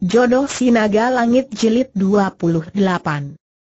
Jodoh Sinaga Langit Jilid 28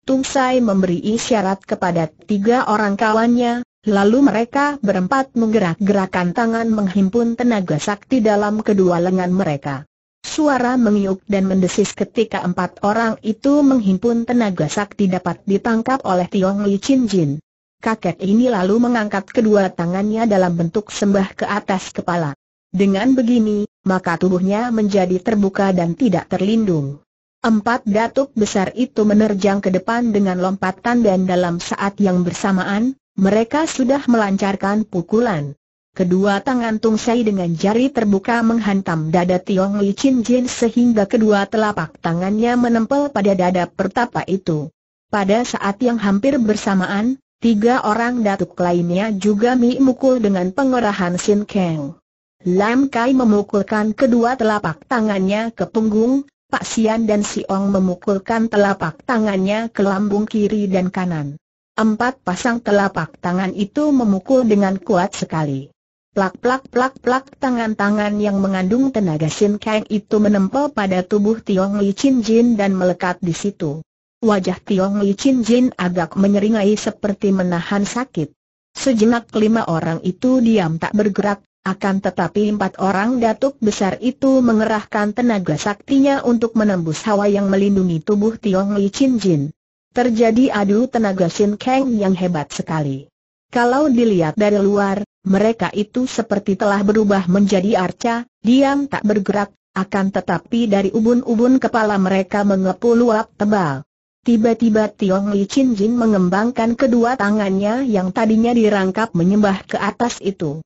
Tung Sai memberi isyarat kepada tiga orang kawannya, lalu mereka berempat menggerak-gerakan tangan menghimpun tenaga sakti dalam kedua lengan mereka. Suara mengiuk dan mendesis ketika empat orang itu menghimpun tenaga sakti dapat ditangkap oleh Tiong Li Chin Jin. Kakek ini lalu mengangkat kedua tangannya dalam bentuk sembah ke atas kepala. Dengan begini, maka tubuhnya menjadi terbuka dan tidak terlindung. Empat datuk besar itu menerjang ke depan dengan lompatan dan dalam saat yang bersamaan, mereka sudah melancarkan pukulan. Kedua tangan Tung Sai dengan jari terbuka menghantam dada Tiong Li Chin Jin sehingga kedua telapak tangannya menempel pada dada pertapa itu. Pada saat yang hampir bersamaan, tiga orang datuk lainnya juga mukul dengan pengerahan Sin Kang. Lam Kai memukulkan kedua telapak tangannya ke punggung, Pak Sian dan Si Ong memukulkan telapak tangannya ke lambung kiri dan kanan. Empat pasang telapak tangan itu memukul dengan kuat sekali. Plak-plak-plak-plak tangan-tangan yang mengandung tenaga Sin Kang itu menempel pada tubuh Tiong Li Chin Jin dan melekat di situ. Wajah Tiong Li Chin Jin agak menyeringai seperti menahan sakit. Sejenak kelima orang itu diam tak bergerak, akan tetapi empat orang datuk besar itu mengerahkan tenaga saktinya untuk menembus hawa yang melindungi tubuh Tiong Li Chin Jin. Terjadi adu tenaga Sin Kang yang hebat sekali. Kalau dilihat dari luar, mereka itu seperti telah berubah menjadi arca, diam tak bergerak, akan tetapi dari ubun-ubun kepala mereka mengepul luap tebal. Tiba-tiba Tiong Li Chin Jin mengembangkan kedua tangannya yang tadinya dirangkap menyembah ke atas itu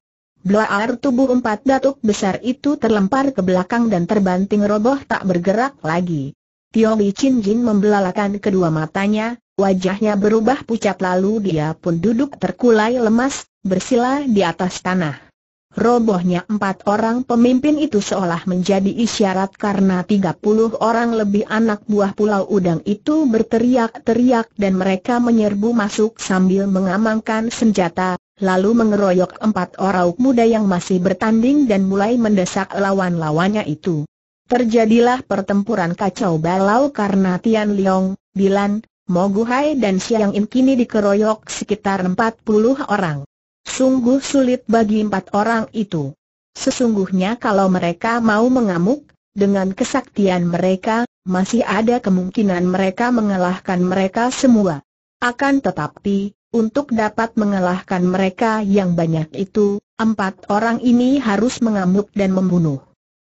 air tubuh empat datuk besar itu terlempar ke belakang dan terbanting roboh tak bergerak lagi. Tiong Li Chin Jin membelalakan kedua matanya, wajahnya berubah pucat lalu dia pun duduk terkulai lemas, bersila di atas tanah. Robohnya empat orang pemimpin itu seolah menjadi isyarat karena tiga puluh orang lebih anak buah pulau udang itu berteriak-teriak dan mereka menyerbu masuk sambil mengamankan senjata, lalu mengeroyok empat orang muda yang masih bertanding dan mulai mendesak lawan-lawannya itu. Terjadilah pertempuran kacau balau karena Tian Liong, Bilan, Moguhai dan Siang In kini dikeroyok sekitar empat puluh orang. Sungguh sulit bagi empat orang itu. Sesungguhnya kalau mereka mau mengamuk, dengan kesaktian mereka, masih ada kemungkinan mereka mengalahkan mereka semua. Akan tetapi, untuk dapat mengalahkan mereka yang banyak itu, empat orang ini harus mengamuk dan membunuh.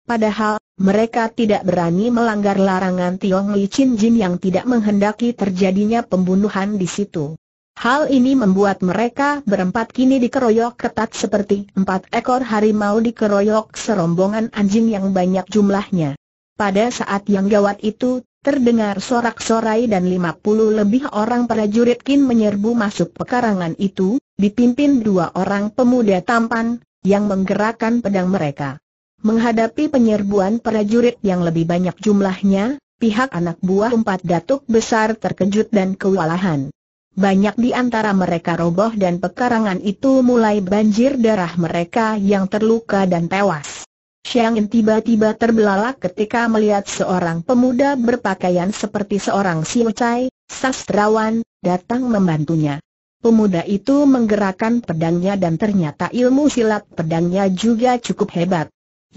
Padahal, mereka tidak berani melanggar larangan Tiong Li Chin Jin yang tidak menghendaki terjadinya pembunuhan di situ. Hal ini membuat mereka berempat kini dikeroyok ketat seperti empat ekor harimau dikeroyok serombongan anjing yang banyak jumlahnya. Pada saat yang gawat itu, Terdengar sorak-sorai dan 50 lebih orang prajurit Kin menyerbu masuk pekarangan itu, dipimpin dua orang pemuda tampan, yang menggerakkan pedang mereka. Menghadapi penyerbuan prajurit yang lebih banyak jumlahnya, pihak anak buah empat datuk besar terkejut dan kewalahan. Banyak di antara mereka roboh dan pekarangan itu mulai banjir darah mereka yang terluka dan tewas. Xiang Yin tiba-tiba terbelalak ketika melihat seorang pemuda berpakaian seperti seorang Cai, sastrawan, datang membantunya. Pemuda itu menggerakkan pedangnya dan ternyata ilmu silat pedangnya juga cukup hebat.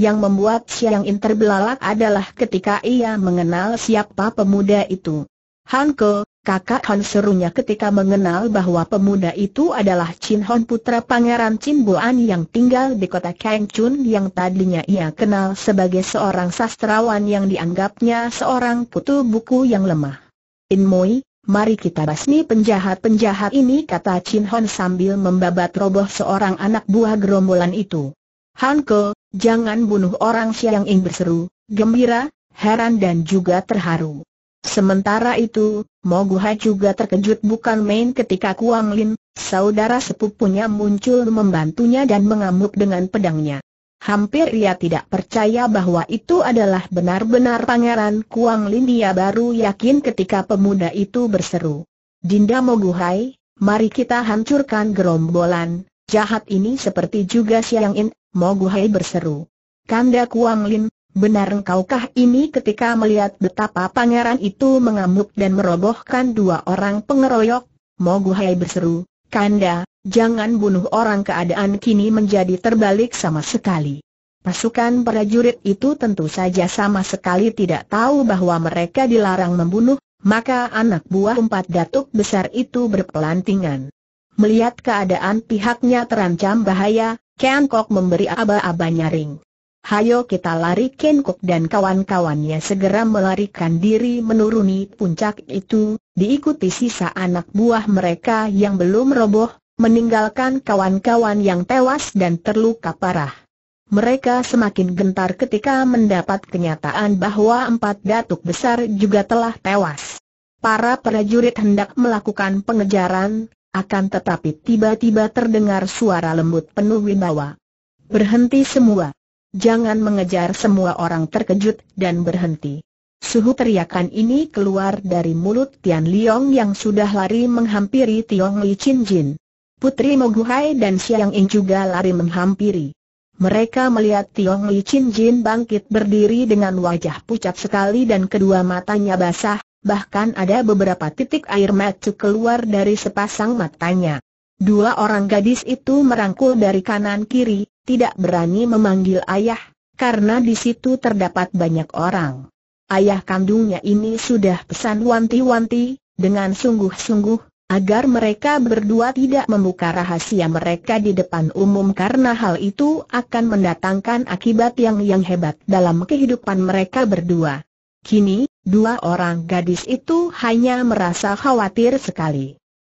Yang membuat Xiang Yin terbelalak adalah ketika ia mengenal siapa pemuda itu. Hanko, Kakak Han serunya ketika mengenal bahwa pemuda itu adalah Chin Hon putra Pangeran Chin Buan yang tinggal di kota Kang Chun yang tadinya ia kenal sebagai seorang sastrawan yang dianggapnya seorang kutu buku yang lemah. In Moi, mari kita basmi penjahat-penjahat ini kata Chin Hon sambil membabat roboh seorang anak buah gerombolan itu. Han Ke, jangan bunuh orang Siang Ing berseru, gembira, heran dan juga terharu. Sementara itu, Moguha juga terkejut bukan main ketika Kuang Lin, saudara sepupunya muncul membantunya dan mengamuk dengan pedangnya. Hampir ia tidak percaya bahwa itu adalah benar-benar pangeran Kuang Lin dia baru yakin ketika pemuda itu berseru. Dinda Moguhai, mari kita hancurkan gerombolan, jahat ini seperti juga Siang In, Moguhai berseru. Kanda Kuang Lin, Benar engkaukah ini ketika melihat betapa pangeran itu mengamuk dan merobohkan dua orang pengeroyok? Moguhai berseru, Kanda, jangan bunuh orang keadaan kini menjadi terbalik sama sekali. Pasukan prajurit itu tentu saja sama sekali tidak tahu bahwa mereka dilarang membunuh, maka anak buah empat datuk besar itu berpelantingan. Melihat keadaan pihaknya terancam bahaya, Kiankok Kok memberi aba-aba nyaring. Hayo kita lari Kenkok dan kawan-kawannya segera melarikan diri menuruni puncak itu, diikuti sisa anak buah mereka yang belum roboh, meninggalkan kawan-kawan yang tewas dan terluka parah. Mereka semakin gentar ketika mendapat kenyataan bahwa empat datuk besar juga telah tewas. Para prajurit hendak melakukan pengejaran, akan tetapi tiba-tiba terdengar suara lembut penuh wibawa. Berhenti semua. Jangan mengejar semua orang terkejut dan berhenti. Suhu teriakan ini keluar dari mulut Tian Liong yang sudah lari menghampiri Tiong Li Chin Jin. Putri Moguhai dan Xiang Ying juga lari menghampiri. Mereka melihat Tiong Li Chin Jin bangkit berdiri dengan wajah pucat sekali dan kedua matanya basah, bahkan ada beberapa titik air mata keluar dari sepasang matanya. Dua orang gadis itu merangkul dari kanan kiri, tidak berani memanggil ayah, karena di situ terdapat banyak orang. Ayah kandungnya ini sudah pesan wanti-wanti, dengan sungguh-sungguh, agar mereka berdua tidak membuka rahasia mereka di depan umum karena hal itu akan mendatangkan akibat yang yang hebat dalam kehidupan mereka berdua. Kini, dua orang gadis itu hanya merasa khawatir sekali.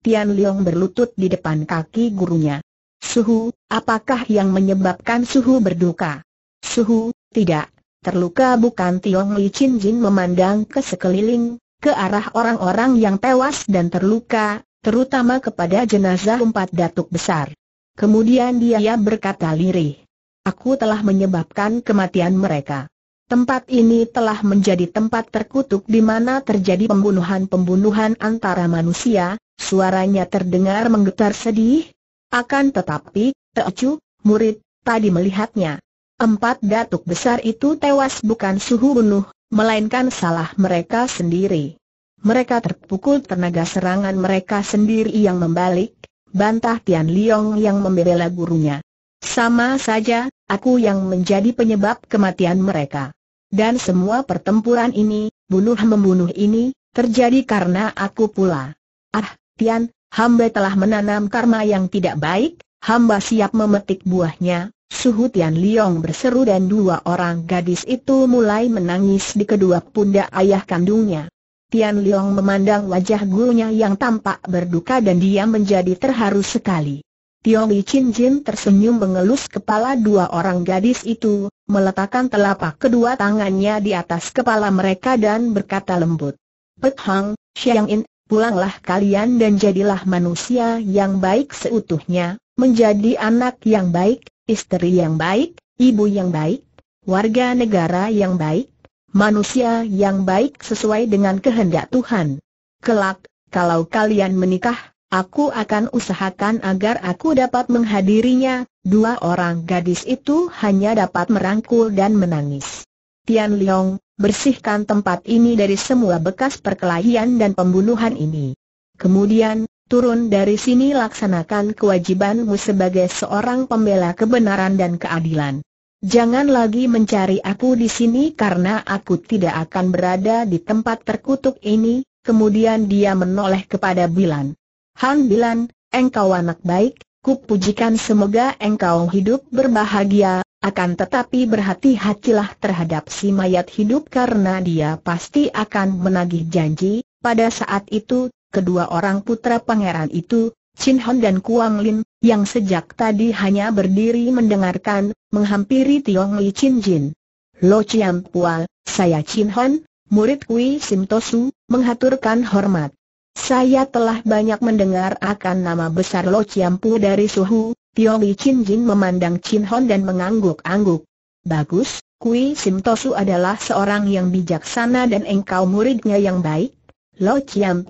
Tian Leong berlutut di depan kaki gurunya. Suhu, apakah yang menyebabkan Suhu berduka? Suhu, tidak. Terluka bukan Tiong Li Chin Jin memandang ke sekeliling, ke arah orang-orang yang tewas dan terluka, terutama kepada jenazah empat datuk besar. Kemudian dia berkata lirih. Aku telah menyebabkan kematian mereka. Tempat ini telah menjadi tempat terkutuk di mana terjadi pembunuhan-pembunuhan antara manusia, suaranya terdengar menggetar sedih. Akan tetapi, Teocu, murid, tadi melihatnya. Empat datuk besar itu tewas bukan suhu bunuh, melainkan salah mereka sendiri. Mereka terpukul tenaga serangan mereka sendiri yang membalik, bantah Tian Liong yang membela gurunya. Sama saja, aku yang menjadi penyebab kematian mereka. Dan semua pertempuran ini, bunuh-membunuh ini, terjadi karena aku pula. Ah, Tian, hamba telah menanam karma yang tidak baik, hamba siap memetik buahnya. Suhu Tian Liong berseru dan dua orang gadis itu mulai menangis di kedua pundak ayah kandungnya. Tian Liong memandang wajah gurunya yang tampak berduka dan dia menjadi terharu sekali. Tio Li Chin Jin tersenyum mengelus kepala dua orang gadis itu, meletakkan telapak kedua tangannya di atas kepala mereka dan berkata lembut. Pek Hang, Xiang In, pulanglah kalian dan jadilah manusia yang baik seutuhnya, menjadi anak yang baik, istri yang baik, ibu yang baik, warga negara yang baik, manusia yang baik sesuai dengan kehendak Tuhan. Kelak, kalau kalian menikah, Aku akan usahakan agar aku dapat menghadirinya, dua orang gadis itu hanya dapat merangkul dan menangis. Tian Liang, bersihkan tempat ini dari semua bekas perkelahian dan pembunuhan ini. Kemudian, turun dari sini laksanakan kewajibanmu sebagai seorang pembela kebenaran dan keadilan. Jangan lagi mencari aku di sini karena aku tidak akan berada di tempat terkutuk ini, kemudian dia menoleh kepada Bilan. Han Bilan, engkau anak baik, ku pujikan semoga engkau hidup berbahagia, akan tetapi berhati-hatilah terhadap si mayat hidup karena dia pasti akan menagih janji, pada saat itu, kedua orang putra pangeran itu, Chin Hon dan Kuang Lin, yang sejak tadi hanya berdiri mendengarkan, menghampiri Tiong Li Chin Jin. Lo Chiam Pua, saya Chin Hon, murid Kui Sim Tosu, menghaturkan hormat. Saya telah banyak mendengar akan nama besar Lo Chiampu dari Suhu, Tio Li Chin Jin memandang Chin Hon dan mengangguk-angguk. Bagus, Kui Sim Tosu adalah seorang yang bijaksana dan engkau muridnya yang baik. Lo Chiam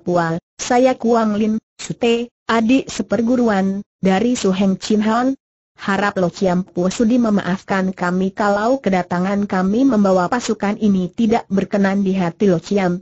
saya Kuang Lin, Sute, adik seperguruan, dari Suheng Chin Hon. Harap Lo Chiam Pu sudi memaafkan kami kalau kedatangan kami membawa pasukan ini tidak berkenan di hati Lo Chiam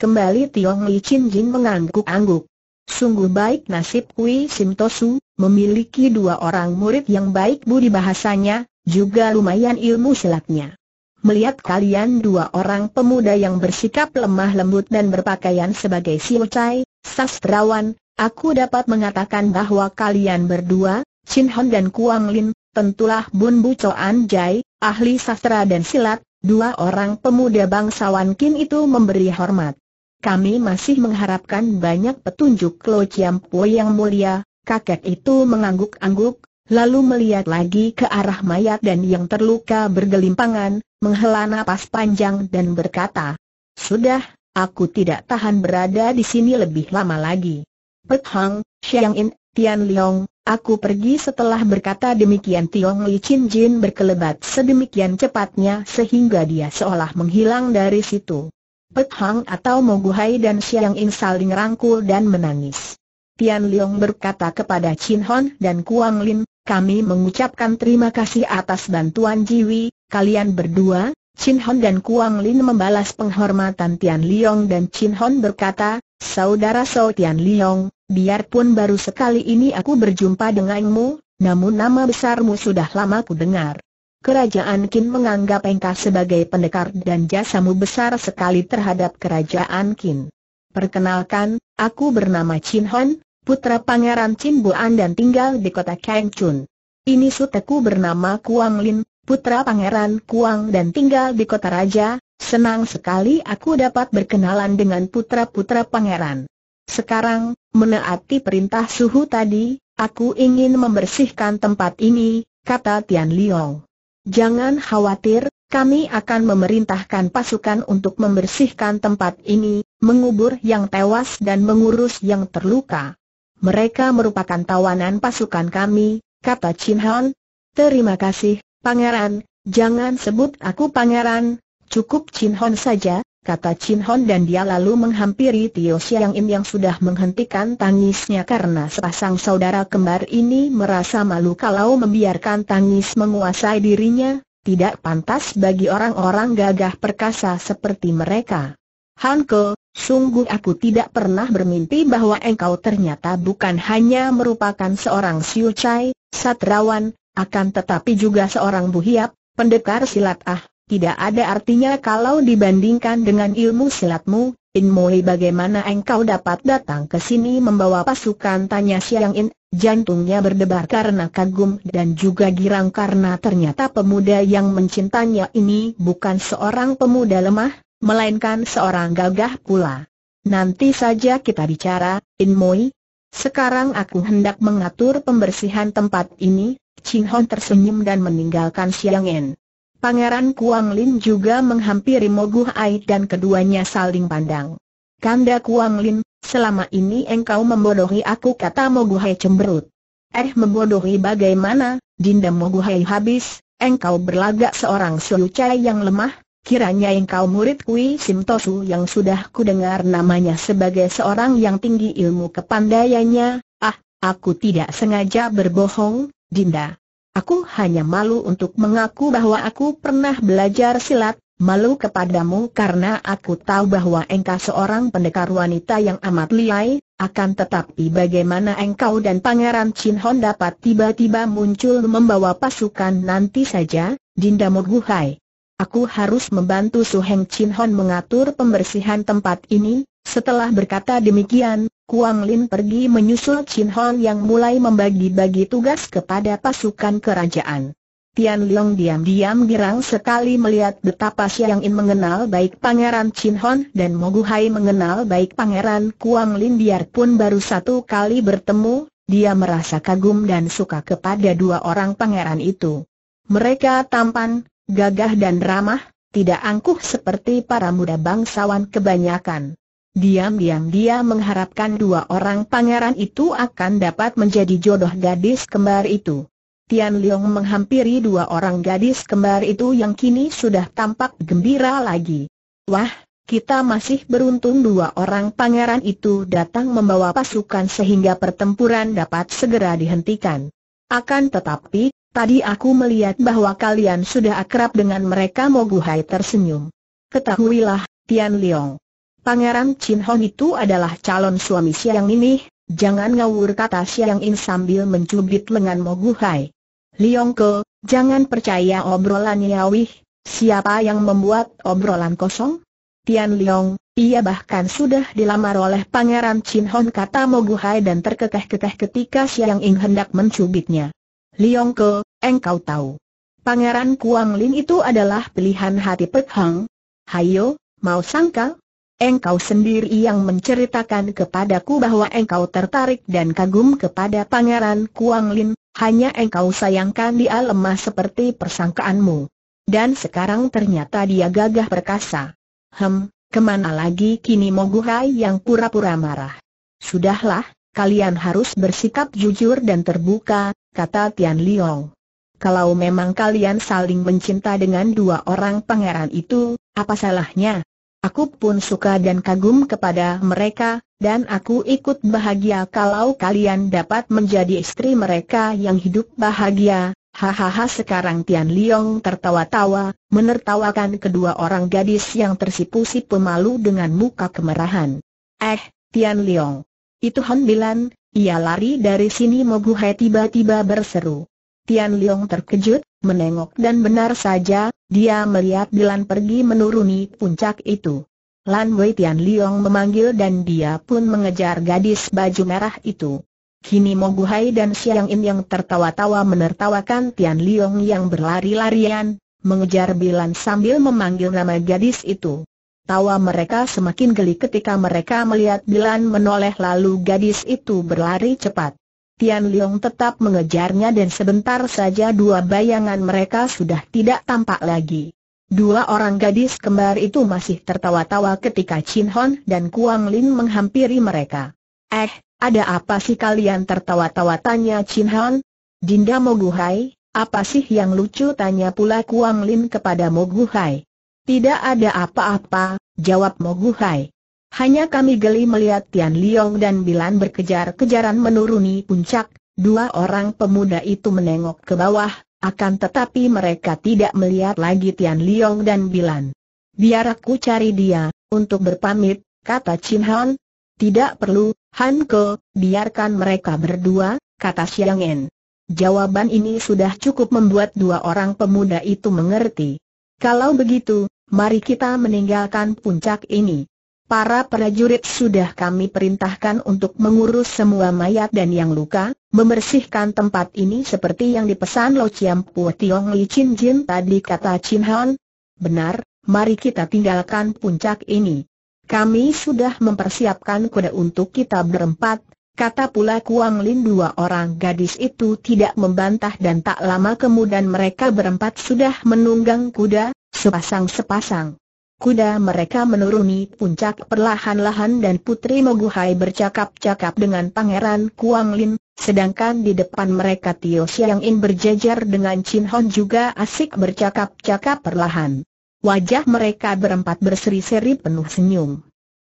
Kembali Tiong Li Chin Jin mengangguk-angguk. Sungguh baik nasib Kui Sim Tosu, memiliki dua orang murid yang baik budi bahasanya, juga lumayan ilmu silatnya. Melihat kalian dua orang pemuda yang bersikap lemah lembut dan berpakaian sebagai silcai, sastrawan, aku dapat mengatakan bahwa kalian berdua, Chin Hon dan Kuang Lin, tentulah Bun Bu Choan Jai, ahli sastra dan silat, dua orang pemuda bangsawan Kin itu memberi hormat kami masih mengharapkan banyak petunjuk Lo Chiam Po yang mulia, kakek itu mengangguk-angguk, lalu melihat lagi ke arah mayat dan yang terluka bergelimpangan, menghela napas panjang dan berkata, Sudah, aku tidak tahan berada di sini lebih lama lagi. Pet Hang, Xiang In, Tian Liang, aku pergi setelah berkata demikian Tiong Li Chin Jin berkelebat sedemikian cepatnya sehingga dia seolah menghilang dari situ. Pek Hang atau Moguhai dan Siang In saling rangkul dan menangis. Tian Liang berkata kepada Chin Hon dan Kuang Lin, kami mengucapkan terima kasih atas bantuan Jiwi, kalian berdua, Chin Hon dan Kuang Lin membalas penghormatan Tian Liang dan Chin Hon berkata, Saudara Sao Tian Liang, biarpun baru sekali ini aku berjumpa denganmu, namun nama besarmu sudah lama ku dengar. Kerajaan Qin menganggap engkau sebagai pendekar dan jasamu besar sekali terhadap kerajaan Qin. Perkenalkan, aku bernama Chin Hon, putra Pangeran Chin Buan dan tinggal di kota Kangchun. Ini suteku bernama Kuang Lin, putra Pangeran Kuang dan tinggal di kota Raja. Senang sekali aku dapat berkenalan dengan putra-putra pangeran. Sekarang, menaati perintah suhu tadi, aku ingin membersihkan tempat ini, kata Tian Liang. Jangan khawatir, kami akan memerintahkan pasukan untuk membersihkan tempat ini, mengubur yang tewas dan mengurus yang terluka. Mereka merupakan tawanan pasukan kami, kata Chin Han. Terima kasih, Pangeran, jangan sebut aku Pangeran, cukup Chin Hon saja, kata Chin Hon dan dia lalu menghampiri Tio Siang Im yang sudah menghentikan tangisnya karena sepasang saudara kembar ini merasa malu kalau membiarkan tangis menguasai dirinya, tidak pantas bagi orang-orang gagah perkasa seperti mereka. Han Hanko, sungguh aku tidak pernah bermimpi bahwa engkau ternyata bukan hanya merupakan seorang siucai, satrawan, akan tetapi juga seorang buhiap, pendekar silat ah tidak ada artinya kalau dibandingkan dengan ilmu silatmu, In Moi. bagaimana engkau dapat datang ke sini membawa pasukan tanya Siang In, jantungnya berdebar karena kagum dan juga girang karena ternyata pemuda yang mencintanya ini bukan seorang pemuda lemah, melainkan seorang gagah pula. Nanti saja kita bicara, In Moi. Sekarang aku hendak mengatur pembersihan tempat ini, Ching Hon tersenyum dan meninggalkan Siang In. Pangeran Kuang Lin juga menghampiri Moguh Hai dan keduanya saling pandang. Kanda Kuang Lin, selama ini engkau membodohi aku kata Moguh Hai cemberut. Eh membodohi bagaimana, Dinda Moguh Hai habis, engkau berlagak seorang Chai yang lemah, Kiranya engkau murid Kui Simtosu yang sudah kudengar namanya sebagai seorang yang tinggi ilmu kepandaiannya, ah, aku tidak sengaja berbohong, Dinda. Aku hanya malu untuk mengaku bahwa aku pernah belajar silat, malu kepadamu karena aku tahu bahwa engkau seorang pendekar wanita yang amat liai, akan tetapi bagaimana engkau dan Pangeran Chin Hon dapat tiba-tiba muncul membawa pasukan nanti saja, Dinda Moguhai. Aku harus membantu Su Heng Chin Hon mengatur pembersihan tempat ini, setelah berkata demikian, Kuang Lin pergi menyusul Chin Hon yang mulai membagi-bagi tugas kepada pasukan kerajaan. Tian Long diam-diam girang sekali melihat betapa Xiang In mengenal baik Pangeran Chin Hon dan Mogu Hai mengenal baik Pangeran Kuang Lin biarpun baru satu kali bertemu, dia merasa kagum dan suka kepada dua orang pangeran itu. Mereka tampan, gagah dan ramah, tidak angkuh seperti para muda bangsawan kebanyakan. Diam-diam dia mengharapkan dua orang pangeran itu akan dapat menjadi jodoh gadis kembar itu. Tian Leong menghampiri dua orang gadis kembar itu yang kini sudah tampak gembira lagi. Wah, kita masih beruntung dua orang pangeran itu datang membawa pasukan sehingga pertempuran dapat segera dihentikan. Akan tetapi, tadi aku melihat bahwa kalian sudah akrab dengan mereka Moguhai tersenyum. Ketahuilah, Tian Leong. Pangeran Chin Hon itu adalah calon suami Siang ini, jangan ngawur kata Siang In sambil mencubit lengan Moguhai. Liong Ke, jangan percaya obrolan Yawih, siapa yang membuat obrolan kosong? Tian Liong, ia bahkan sudah dilamar oleh Pangeran Chin Hon kata Moguhai dan terkekeh-kekeh ketika Siang In hendak mencubitnya. Liong Ke, engkau tahu. Pangeran Kuang Lin itu adalah pilihan hati Pek Hang. Hayo, mau sangka, Engkau sendiri yang menceritakan kepadaku bahwa engkau tertarik dan kagum kepada Pangeran Kuang Lin, hanya engkau sayangkan dia lemah seperti persangkaanmu. Dan sekarang ternyata dia gagah perkasa. Hem, kemana lagi kini Moguhai yang pura-pura marah? Sudahlah, kalian harus bersikap jujur dan terbuka, kata Tian Liong. Kalau memang kalian saling mencinta dengan dua orang pangeran itu, apa salahnya? Aku pun suka dan kagum kepada mereka, dan aku ikut bahagia kalau kalian dapat menjadi istri mereka yang hidup bahagia. Hahaha sekarang Tian Liong tertawa-tawa, menertawakan kedua orang gadis yang tersipu-sipu malu dengan muka kemerahan. Eh, Tian Liong. Itu Han Bilan, ia lari dari sini Hai tiba-tiba berseru. Tian Liong terkejut, menengok dan benar saja, dia melihat Dilan pergi menuruni puncak itu. Lan Wei Tian Liong memanggil dan dia pun mengejar gadis baju merah itu. Kini Hai dan Xiang In yang tertawa-tawa menertawakan Tian Liong yang berlari-larian, mengejar Bilan sambil memanggil nama gadis itu. Tawa mereka semakin geli ketika mereka melihat Bilan menoleh lalu gadis itu berlari cepat. Tian Liong tetap mengejarnya dan sebentar saja dua bayangan mereka sudah tidak tampak lagi. Dua orang gadis kembar itu masih tertawa-tawa ketika Chin Hon dan Kuang Lin menghampiri mereka. Eh, ada apa sih kalian tertawa-tawa tanya Chin Hon? Dinda Moguhai, apa sih yang lucu tanya pula Kuang Lin kepada Moguhai. Tidak ada apa-apa, jawab Moguhai. Hanya kami geli melihat Tian Liong dan Bilan berkejar-kejaran menuruni puncak, dua orang pemuda itu menengok ke bawah, akan tetapi mereka tidak melihat lagi Tian Liong dan Bilan. Biar aku cari dia, untuk berpamit, kata Chin Han. Tidak perlu, Han Ke, biarkan mereka berdua, kata Xiang En. Jawaban ini sudah cukup membuat dua orang pemuda itu mengerti. Kalau begitu, mari kita meninggalkan puncak ini. Para prajurit sudah kami perintahkan untuk mengurus semua mayat dan yang luka, membersihkan tempat ini seperti yang dipesan Lo Chiam Pu Tiong Li Chin Jin tadi kata Chin Han. Benar, mari kita tinggalkan puncak ini. Kami sudah mempersiapkan kuda untuk kita berempat, kata pula Kuang Lin dua orang gadis itu tidak membantah dan tak lama kemudian mereka berempat sudah menunggang kuda, sepasang-sepasang. Kuda mereka menuruni puncak perlahan-lahan dan Putri Moguhai bercakap-cakap dengan Pangeran Kuang Lin, sedangkan di depan mereka Tio Siang In berjejer dengan Chin Hon juga asik bercakap-cakap perlahan. Wajah mereka berempat berseri-seri penuh senyum.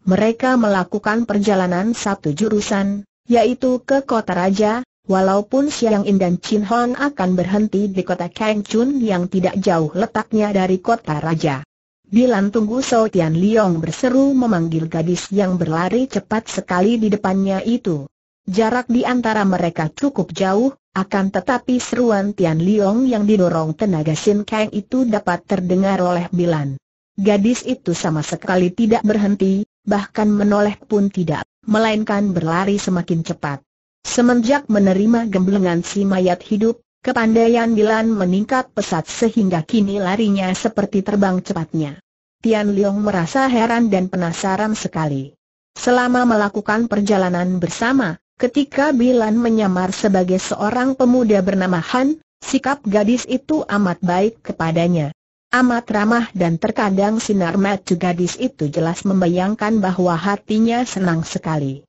Mereka melakukan perjalanan satu jurusan, yaitu ke kota raja, walaupun Siang In dan Chin Hon akan berhenti di kota Kang Chun yang tidak jauh letaknya dari kota raja. Bilan tunggu Sao Tian Liong berseru memanggil gadis yang berlari cepat sekali di depannya itu. Jarak di antara mereka cukup jauh, akan tetapi seruan Tian Liong yang didorong tenaga Sin Kang itu dapat terdengar oleh Bilan. Gadis itu sama sekali tidak berhenti, bahkan menoleh pun tidak, melainkan berlari semakin cepat. Semenjak menerima gemblengan si mayat hidup, Kepandaian Dilan meningkat pesat sehingga kini larinya seperti terbang cepatnya. Tian Liang merasa heran dan penasaran sekali. Selama melakukan perjalanan bersama, ketika Bilan menyamar sebagai seorang pemuda bernama Han, sikap gadis itu amat baik kepadanya. Amat ramah dan terkadang sinar mata gadis itu jelas membayangkan bahwa hatinya senang sekali.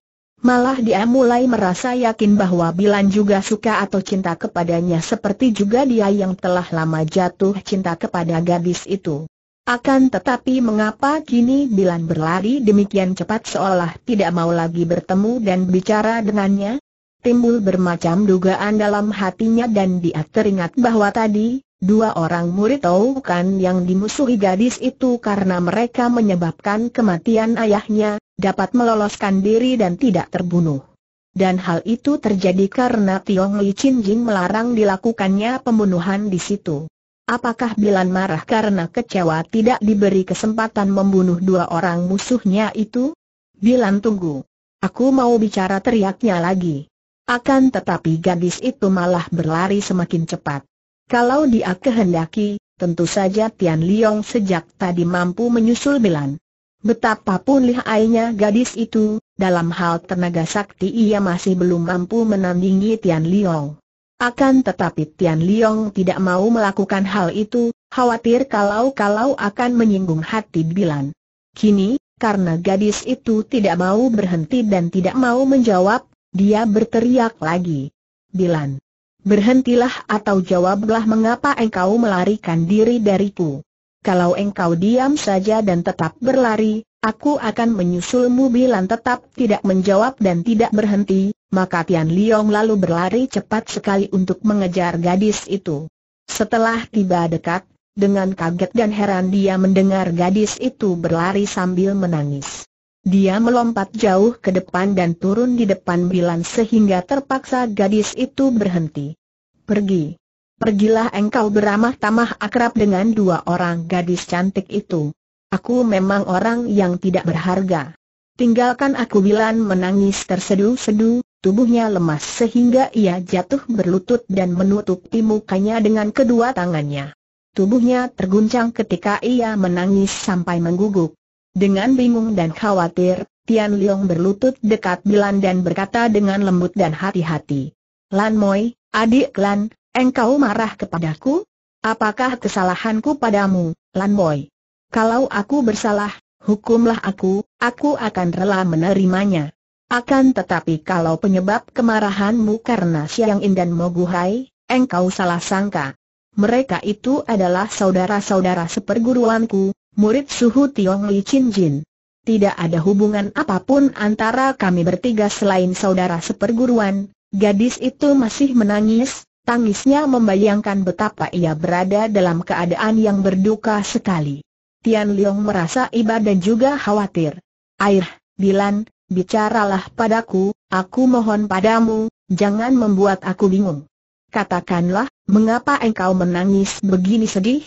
Malah dia mulai merasa yakin bahwa Bilan juga suka atau cinta kepadanya seperti juga dia yang telah lama jatuh cinta kepada gadis itu. Akan tetapi mengapa kini Bilan berlari demikian cepat seolah tidak mau lagi bertemu dan bicara dengannya? Timbul bermacam dugaan dalam hatinya dan dia teringat bahwa tadi, dua orang murid tahu kan yang dimusuhi gadis itu karena mereka menyebabkan kematian ayahnya, dapat meloloskan diri dan tidak terbunuh. Dan hal itu terjadi karena Tiong Li Chin Jing melarang dilakukannya pembunuhan di situ. Apakah Bilan marah karena kecewa tidak diberi kesempatan membunuh dua orang musuhnya itu? Bilan tunggu. Aku mau bicara teriaknya lagi. Akan tetapi gadis itu malah berlari semakin cepat. Kalau dia kehendaki, tentu saja Tian Liong sejak tadi mampu menyusul Bilan. Betapapun lihainya gadis itu, dalam hal tenaga sakti ia masih belum mampu menandingi Tian Liong. Akan tetapi Tian Liong tidak mau melakukan hal itu, khawatir kalau-kalau akan menyinggung hati Bilan. Kini, karena gadis itu tidak mau berhenti dan tidak mau menjawab, dia berteriak lagi. Bilan, berhentilah atau jawablah mengapa engkau melarikan diri dariku kalau engkau diam saja dan tetap berlari, aku akan menyusulmu bilan tetap tidak menjawab dan tidak berhenti, maka Tian Liong lalu berlari cepat sekali untuk mengejar gadis itu. Setelah tiba dekat, dengan kaget dan heran dia mendengar gadis itu berlari sambil menangis. Dia melompat jauh ke depan dan turun di depan bilan sehingga terpaksa gadis itu berhenti. Pergi pergilah engkau beramah-tamah akrab dengan dua orang gadis cantik itu. Aku memang orang yang tidak berharga. Tinggalkan aku Bilan menangis tersedu-sedu, tubuhnya lemas sehingga ia jatuh berlutut dan menutupi mukanya dengan kedua tangannya. Tubuhnya terguncang ketika ia menangis sampai mengguguk. Dengan bingung dan khawatir, Tian Liang berlutut dekat Bilan dan berkata dengan lembut dan hati-hati. Lan Moi, adik Lan, Engkau marah kepadaku? Apakah kesalahanku padamu, Lan Boy? Kalau aku bersalah, hukumlah aku, aku akan rela menerimanya. Akan tetapi kalau penyebab kemarahanmu karena Siang In dan Moguhai, engkau salah sangka. Mereka itu adalah saudara-saudara seperguruanku, murid suhu Tiong Li Chin Jin. Tidak ada hubungan apapun antara kami bertiga selain saudara seperguruan. Gadis itu masih menangis, Tangisnya membayangkan betapa ia berada dalam keadaan yang berduka sekali. Tian Liang merasa iba dan juga khawatir. Air, Bilan, bicaralah padaku, aku mohon padamu, jangan membuat aku bingung. Katakanlah, mengapa engkau menangis begini sedih?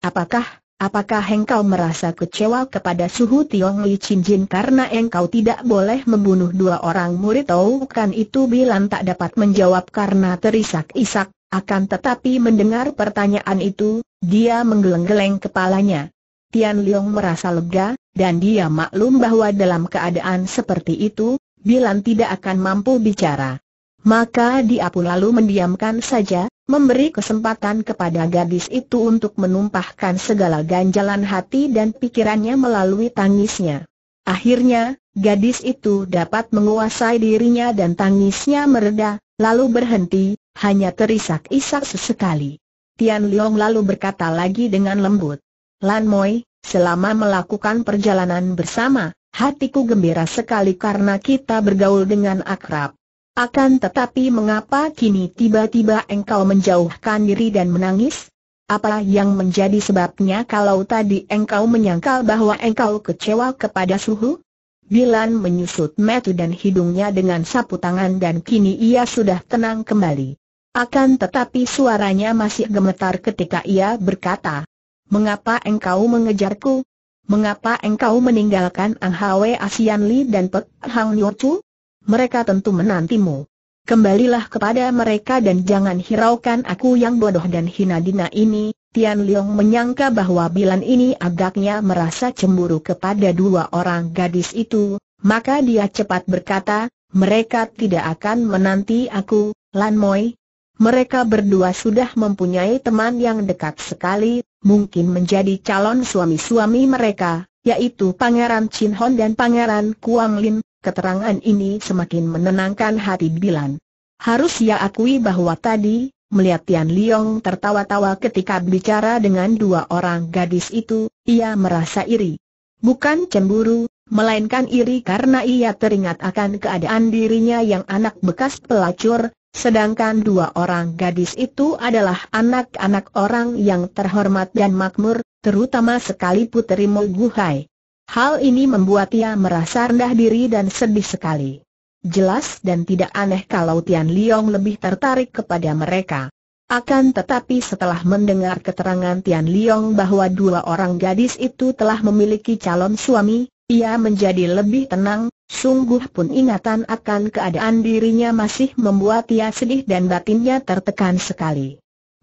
Apakah Apakah engkau merasa kecewa kepada Suhu Tiong Li Chin Jin karena engkau tidak boleh membunuh dua orang murid Tau kan itu Bilan tak dapat menjawab karena terisak-isak, akan tetapi mendengar pertanyaan itu, dia menggeleng-geleng kepalanya. Tian Liang merasa lega, dan dia maklum bahwa dalam keadaan seperti itu, Bilan tidak akan mampu bicara. Maka dia pun lalu mendiamkan saja, memberi kesempatan kepada gadis itu untuk menumpahkan segala ganjalan hati dan pikirannya melalui tangisnya. Akhirnya, gadis itu dapat menguasai dirinya dan tangisnya mereda, lalu berhenti, hanya terisak-isak sesekali. Tian Liong lalu berkata lagi dengan lembut. Lan Moi, selama melakukan perjalanan bersama, hatiku gembira sekali karena kita bergaul dengan akrab. Akan tetapi mengapa kini tiba-tiba engkau menjauhkan diri dan menangis? Apa yang menjadi sebabnya kalau tadi engkau menyangkal bahwa engkau kecewa kepada suhu? Bilan menyusut metu dan hidungnya dengan sapu tangan dan kini ia sudah tenang kembali. Akan tetapi suaranya masih gemetar ketika ia berkata, Mengapa engkau mengejarku? Mengapa engkau meninggalkan Ang Hwe Asian Li dan Pek Hang Yor Chu? mereka tentu menantimu. Kembalilah kepada mereka dan jangan hiraukan aku yang bodoh dan hina dina ini. Tian Liang menyangka bahwa Bilan ini agaknya merasa cemburu kepada dua orang gadis itu, maka dia cepat berkata, mereka tidak akan menanti aku, Lan Moi. Mereka berdua sudah mempunyai teman yang dekat sekali, mungkin menjadi calon suami-suami mereka, yaitu Pangeran Chin Hon dan Pangeran Kuang Lin, Keterangan ini semakin menenangkan hati Bilan. Harus ia akui bahwa tadi, melihat Tian Liong tertawa-tawa ketika bicara dengan dua orang gadis itu, ia merasa iri. Bukan cemburu, melainkan iri karena ia teringat akan keadaan dirinya yang anak bekas pelacur, sedangkan dua orang gadis itu adalah anak-anak orang yang terhormat dan makmur, terutama sekali Puteri Mulguhai. Hal ini membuat ia merasa rendah diri dan sedih sekali. Jelas dan tidak aneh kalau Tian Liong lebih tertarik kepada mereka. Akan tetapi setelah mendengar keterangan Tian Liong bahwa dua orang gadis itu telah memiliki calon suami, ia menjadi lebih tenang, sungguh pun ingatan akan keadaan dirinya masih membuat ia sedih dan batinnya tertekan sekali.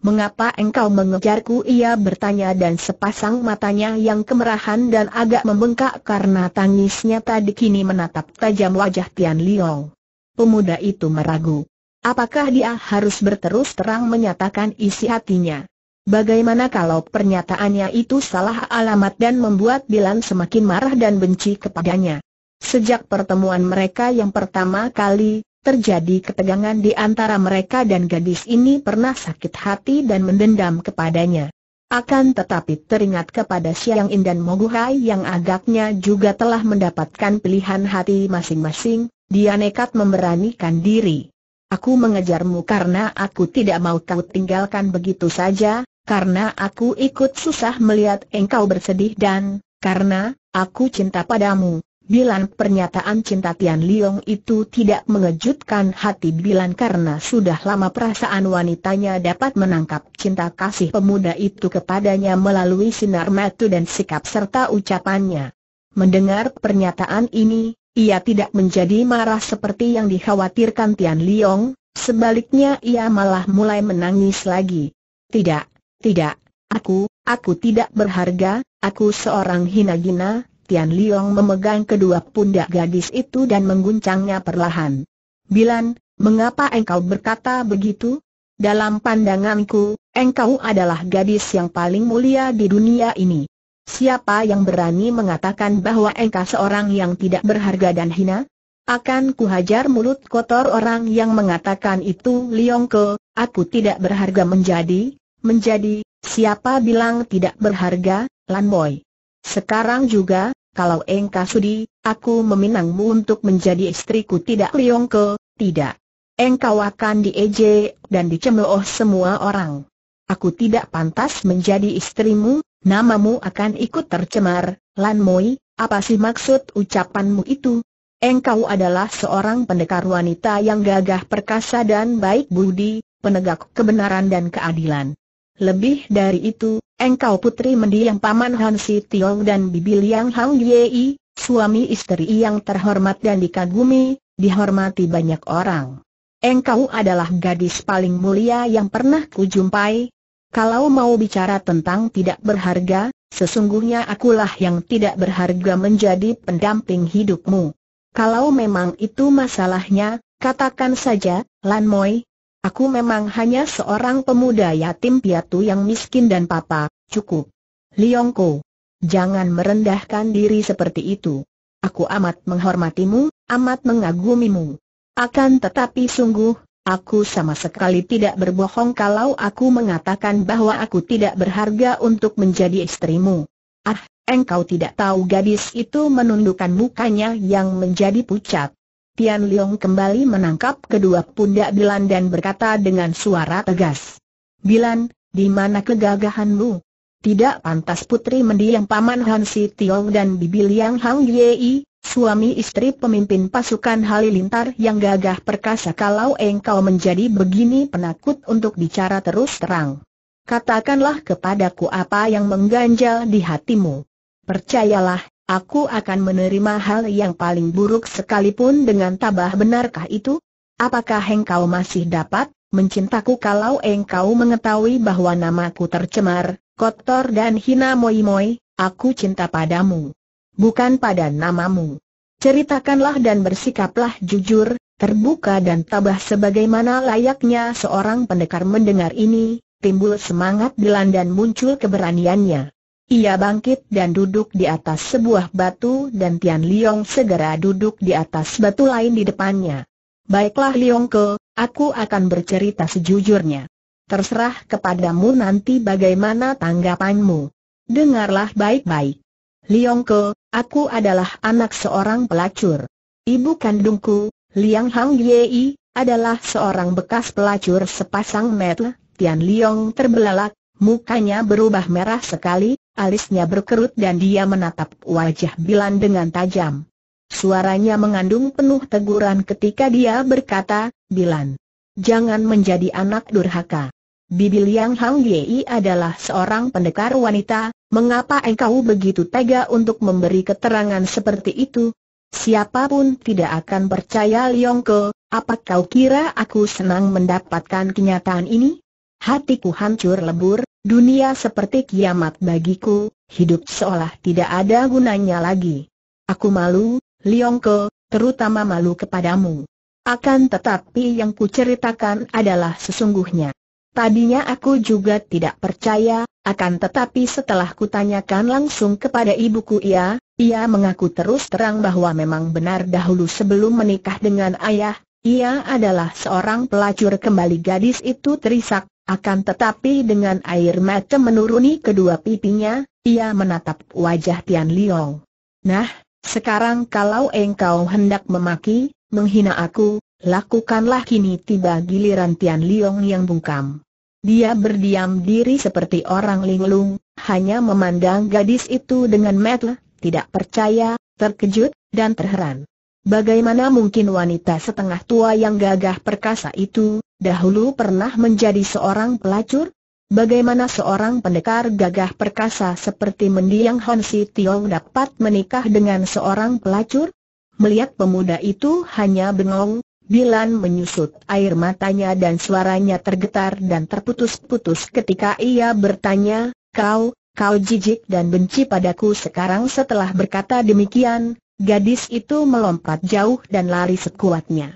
Mengapa engkau mengejarku? Ia bertanya dan sepasang matanya yang kemerahan dan agak membengkak karena tangisnya tadi kini menatap tajam wajah Tian Liong. Pemuda itu meragu. Apakah dia harus berterus terang menyatakan isi hatinya? Bagaimana kalau pernyataannya itu salah alamat dan membuat Bilan semakin marah dan benci kepadanya? Sejak pertemuan mereka yang pertama kali, Terjadi ketegangan di antara mereka dan gadis ini pernah sakit hati dan mendendam kepadanya. Akan tetapi teringat kepada Siang In dan Moguhai yang agaknya juga telah mendapatkan pilihan hati masing-masing, dia nekat memberanikan diri. Aku mengejarmu karena aku tidak mau kau tinggalkan begitu saja, karena aku ikut susah melihat engkau bersedih dan, karena, aku cinta padamu, Bilan pernyataan cinta Tian Liong itu tidak mengejutkan hati Bilan karena sudah lama perasaan wanitanya dapat menangkap cinta kasih pemuda itu kepadanya melalui sinar mata dan sikap serta ucapannya. Mendengar pernyataan ini, ia tidak menjadi marah seperti yang dikhawatirkan Tian Liong, sebaliknya ia malah mulai menangis lagi. Tidak, tidak, aku, aku tidak berharga, aku seorang hina-gina, Tian Liong memegang kedua pundak gadis itu dan mengguncangnya perlahan. Bilan, mengapa engkau berkata begitu? Dalam pandanganku, engkau adalah gadis yang paling mulia di dunia ini. Siapa yang berani mengatakan bahwa engkau seorang yang tidak berharga dan hina? Akan kuhajar mulut kotor orang yang mengatakan itu Ke. aku tidak berharga menjadi, menjadi, siapa bilang tidak berharga, Lan Boy. Sekarang juga, kalau engkau sudi, aku meminangmu untuk menjadi istriku tidak Liong Ke, tidak. Engkau akan diejek dan dicemooh semua orang. Aku tidak pantas menjadi istrimu, namamu akan ikut tercemar, Lan Moi, apa sih maksud ucapanmu itu? Engkau adalah seorang pendekar wanita yang gagah perkasa dan baik budi, penegak kebenaran dan keadilan. Lebih dari itu, engkau putri mendiang paman Hansi Tiong dan bibi Liang Hang Yei, suami istri yang terhormat dan dikagumi, dihormati banyak orang. Engkau adalah gadis paling mulia yang pernah kujumpai. Kalau mau bicara tentang tidak berharga, sesungguhnya akulah yang tidak berharga menjadi pendamping hidupmu. Kalau memang itu masalahnya, katakan saja, Lan Moi, Aku memang hanya seorang pemuda yatim piatu yang miskin dan papa, cukup. Liongko, jangan merendahkan diri seperti itu. Aku amat menghormatimu, amat mengagumimu. Akan tetapi sungguh, Aku sama sekali tidak berbohong kalau aku mengatakan bahwa aku tidak berharga untuk menjadi istrimu. Ah, engkau tidak tahu gadis itu menundukkan mukanya yang menjadi pucat. Tian Liong kembali menangkap kedua pundak Bilan dan berkata dengan suara tegas. Bilan, di mana kegagahanmu? Tidak pantas putri mendiang paman Han Si Tiong dan bibi Liang Hang Yei, suami istri pemimpin pasukan Halilintar yang gagah perkasa kalau engkau menjadi begini penakut untuk bicara terus terang. Katakanlah kepadaku apa yang mengganjal di hatimu. Percayalah, Aku akan menerima hal yang paling buruk sekalipun dengan tabah benarkah itu? Apakah engkau masih dapat mencintaku kalau engkau mengetahui bahwa namaku tercemar, kotor dan hina moi-moi? Aku cinta padamu. Bukan pada namamu. Ceritakanlah dan bersikaplah jujur, terbuka dan tabah sebagaimana layaknya seorang pendekar mendengar ini, timbul semangat dilan dan muncul keberaniannya. Ia bangkit dan duduk di atas sebuah batu dan Tian Liong segera duduk di atas batu lain di depannya. Baiklah Liong aku akan bercerita sejujurnya. Terserah kepadamu nanti bagaimana tanggapanmu. Dengarlah baik-baik. Liong aku adalah anak seorang pelacur. Ibu kandungku, Liang Hang Yei, adalah seorang bekas pelacur sepasang metel. Tian Liong terbelalak, mukanya berubah merah sekali, Alisnya berkerut dan dia menatap wajah Bilan dengan tajam. Suaranya mengandung penuh teguran ketika dia berkata, Bilan, jangan menjadi anak durhaka. Bibi Liang Hang Yei adalah seorang pendekar wanita, mengapa engkau begitu tega untuk memberi keterangan seperti itu? Siapapun tidak akan percaya Liong Ke, apa kau kira aku senang mendapatkan kenyataan ini? Hatiku hancur lebur, Dunia seperti kiamat bagiku, hidup seolah tidak ada gunanya lagi. Aku malu, Liongko, terutama malu kepadamu. Akan tetapi yang ku ceritakan adalah sesungguhnya. Tadinya aku juga tidak percaya, akan tetapi setelah kutanyakan langsung kepada ibuku ia, ia mengaku terus terang bahwa memang benar dahulu sebelum menikah dengan ayah, ia adalah seorang pelacur kembali gadis itu terisak, akan tetapi dengan air mata menuruni kedua pipinya, ia menatap wajah Tian Liong. Nah, sekarang kalau engkau hendak memaki, menghina aku, lakukanlah kini tiba giliran Tian Liong yang bungkam. Dia berdiam diri seperti orang linglung, hanya memandang gadis itu dengan mata tidak percaya, terkejut, dan terheran. Bagaimana mungkin wanita setengah tua yang gagah perkasa itu, Dahulu pernah menjadi seorang pelacur? Bagaimana seorang pendekar gagah perkasa seperti mendiang Hon Si Tiong dapat menikah dengan seorang pelacur? Melihat pemuda itu hanya bengong, Bilan menyusut air matanya dan suaranya tergetar dan terputus-putus ketika ia bertanya, Kau, kau jijik dan benci padaku sekarang setelah berkata demikian, gadis itu melompat jauh dan lari sekuatnya.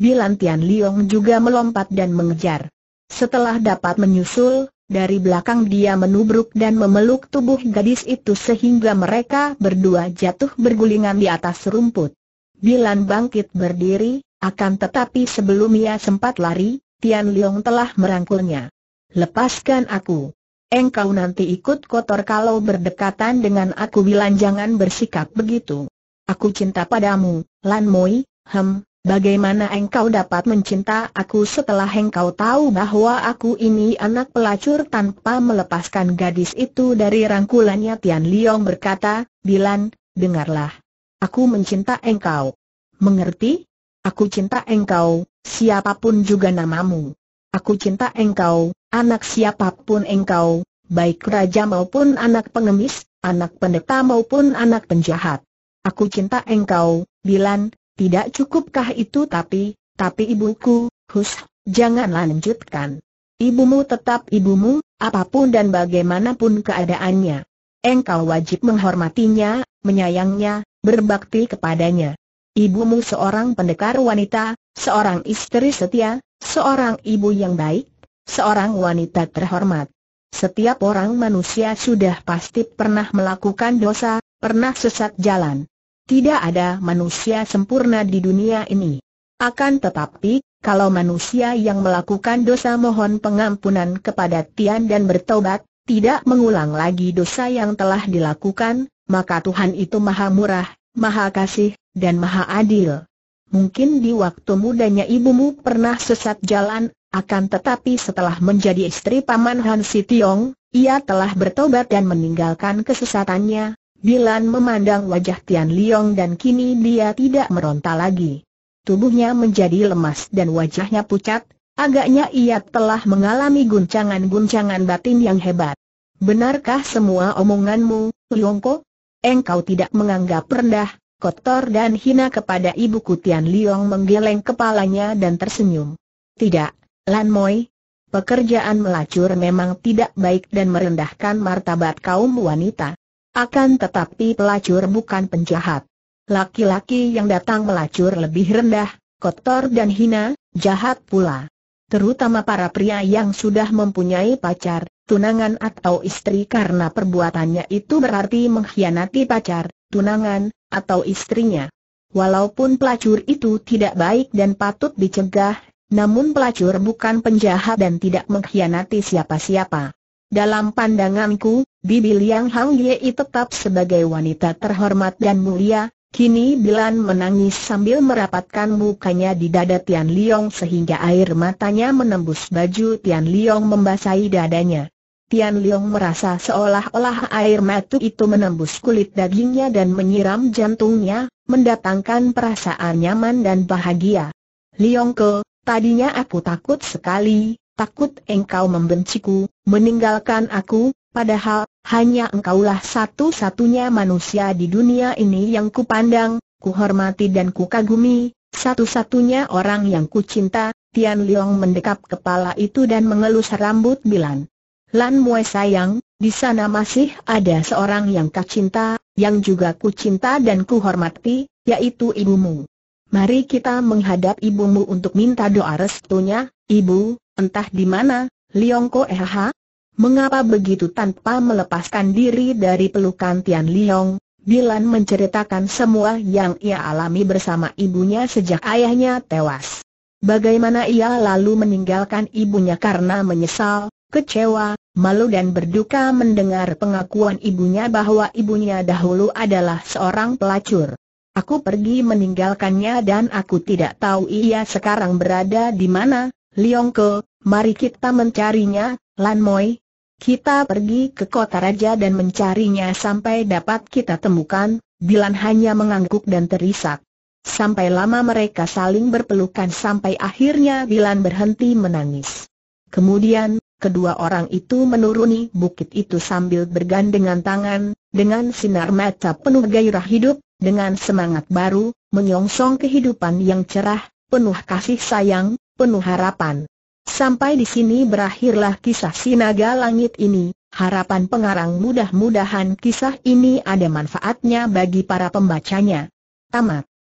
Bilan Tian Liong juga melompat dan mengejar. Setelah dapat menyusul, dari belakang dia menubruk dan memeluk tubuh gadis itu sehingga mereka berdua jatuh bergulingan di atas rumput. Bilan bangkit berdiri, akan tetapi sebelum ia sempat lari, Tian Liong telah merangkulnya. Lepaskan aku. Engkau nanti ikut kotor kalau berdekatan dengan aku bilang jangan bersikap begitu. Aku cinta padamu, Lan Moi, hem, Bagaimana engkau dapat mencinta aku setelah engkau tahu bahwa aku ini anak pelacur tanpa melepaskan gadis itu dari rangkulannya Tian Liong berkata, Bilan, dengarlah. Aku mencinta engkau. Mengerti? Aku cinta engkau, siapapun juga namamu. Aku cinta engkau, anak siapapun engkau, baik raja maupun anak pengemis, anak pendeta maupun anak penjahat. Aku cinta engkau, Bilan. Tidak cukupkah itu tapi, tapi ibuku, hus, jangan lanjutkan. Ibumu tetap ibumu, apapun dan bagaimanapun keadaannya. Engkau wajib menghormatinya, menyayangnya, berbakti kepadanya. Ibumu seorang pendekar wanita, seorang istri setia, seorang ibu yang baik, seorang wanita terhormat. Setiap orang manusia sudah pasti pernah melakukan dosa, pernah sesat jalan. Tidak ada manusia sempurna di dunia ini. Akan tetapi, kalau manusia yang melakukan dosa mohon pengampunan kepada Tian dan bertobat, tidak mengulang lagi dosa yang telah dilakukan, maka Tuhan itu maha murah, maha kasih, dan maha adil. Mungkin di waktu mudanya ibumu pernah sesat jalan, akan tetapi setelah menjadi istri paman Han Tiong, ia telah bertobat dan meninggalkan kesesatannya, Bilan memandang wajah Tian Liong dan kini dia tidak meronta lagi. Tubuhnya menjadi lemas dan wajahnya pucat, agaknya ia telah mengalami guncangan-guncangan batin yang hebat. Benarkah semua omonganmu, Liongko? Engkau tidak menganggap rendah, kotor dan hina kepada ibuku Tian Liong menggeleng kepalanya dan tersenyum. Tidak, Lan Moi. Pekerjaan melacur memang tidak baik dan merendahkan martabat kaum wanita. Akan tetapi pelacur bukan penjahat. Laki-laki yang datang melacur lebih rendah, kotor dan hina, jahat pula. Terutama para pria yang sudah mempunyai pacar, tunangan atau istri karena perbuatannya itu berarti mengkhianati pacar, tunangan, atau istrinya. Walaupun pelacur itu tidak baik dan patut dicegah, namun pelacur bukan penjahat dan tidak mengkhianati siapa-siapa. Dalam pandanganku, Bibi Liang Hang Ye tetap sebagai wanita terhormat dan mulia, kini Bilan menangis sambil merapatkan mukanya di dada Tian Liong sehingga air matanya menembus baju Tian Liong membasahi dadanya. Tian Liong merasa seolah-olah air mata itu menembus kulit dagingnya dan menyiram jantungnya, mendatangkan perasaan nyaman dan bahagia. Liong ke, tadinya aku takut sekali, takut engkau membenciku, meninggalkan aku, padahal, hanya engkaulah satu-satunya manusia di dunia ini yang kupandang, kuhormati dan kukagumi, satu-satunya orang yang kucinta, Tian Liang mendekap kepala itu dan mengelus rambut Bilan. Lan Mue sayang, di sana masih ada seorang yang kacinta, yang juga kucinta dan kuhormati, yaitu ibumu. Mari kita menghadap ibumu untuk minta doa restunya, ibu, Entah di mana, Liongko Eha? Mengapa begitu tanpa melepaskan diri dari pelukan Tian Liong, Dilan menceritakan semua yang ia alami bersama ibunya sejak ayahnya tewas. Bagaimana ia lalu meninggalkan ibunya karena menyesal, kecewa, malu dan berduka mendengar pengakuan ibunya bahwa ibunya dahulu adalah seorang pelacur. Aku pergi meninggalkannya dan aku tidak tahu ia sekarang berada di mana, Liong ke, mari kita mencarinya, Lan Moi. Kita pergi ke kota raja dan mencarinya sampai dapat kita temukan, Bilan hanya mengangguk dan terisak. Sampai lama mereka saling berpelukan sampai akhirnya Bilan berhenti menangis. Kemudian, kedua orang itu menuruni bukit itu sambil bergandengan tangan, dengan sinar mata penuh gairah hidup, dengan semangat baru, menyongsong kehidupan yang cerah, penuh kasih sayang, penuh harapan. Sampai di sini berakhirlah kisah Sinaga Langit ini, harapan pengarang mudah-mudahan kisah ini ada manfaatnya bagi para pembacanya. Tamat.